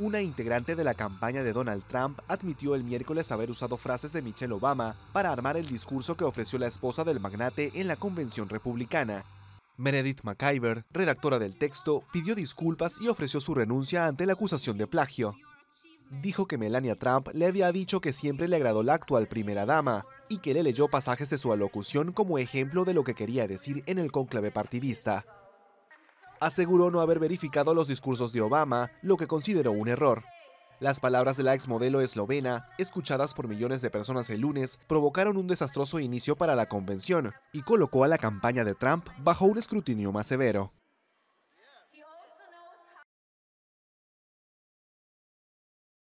Una integrante de la campaña de Donald Trump admitió el miércoles haber usado frases de Michelle Obama para armar el discurso que ofreció la esposa del magnate en la convención republicana. Meredith McIver, redactora del texto, pidió disculpas y ofreció su renuncia ante la acusación de plagio. Dijo que Melania Trump le había dicho que siempre le agradó la actual primera dama y que le leyó pasajes de su alocución como ejemplo de lo que quería decir en el cónclave partidista aseguró no haber verificado los discursos de Obama, lo que consideró un error. Las palabras de la exmodelo eslovena, escuchadas por millones de personas el lunes, provocaron un desastroso inicio para la convención y colocó a la campaña de Trump bajo un escrutinio más severo.